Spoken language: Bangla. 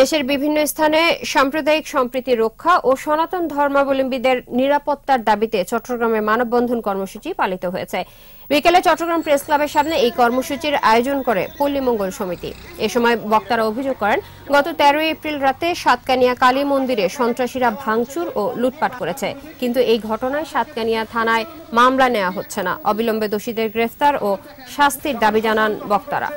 দেশের বিভিন্ন স্থানে সাম্প্রদায়িক সম্প্রীতি রক্ষা ও সনাতন ধর্মাবলম্বীদের নিরাপত্তার দাবিতে চট্টগ্রামে মানববন্ধন কর্মসূচি পালিত হয়েছে বিকেলে চট্টগ্রাম প্রেস ক্লাবের সামনে এই কর্মসূচির আয়োজন করে পল্লীমঙ্গল সমিতি এ সময় বক্তারা অভিযোগ করেন গত তেরোই এপ্রিল রাতে সাতকানিয়া কালী মন্দিরে সন্ত্রাসীরা ভাঙচুর ও লুটপাট করেছে কিন্তু এই ঘটনায় সাতকানিয়া থানায় মামলা নেওয়া হচ্ছে না অবিলম্বে দোষীদের গ্রেফতার ও শাস্তির দাবি জানান বক্তারা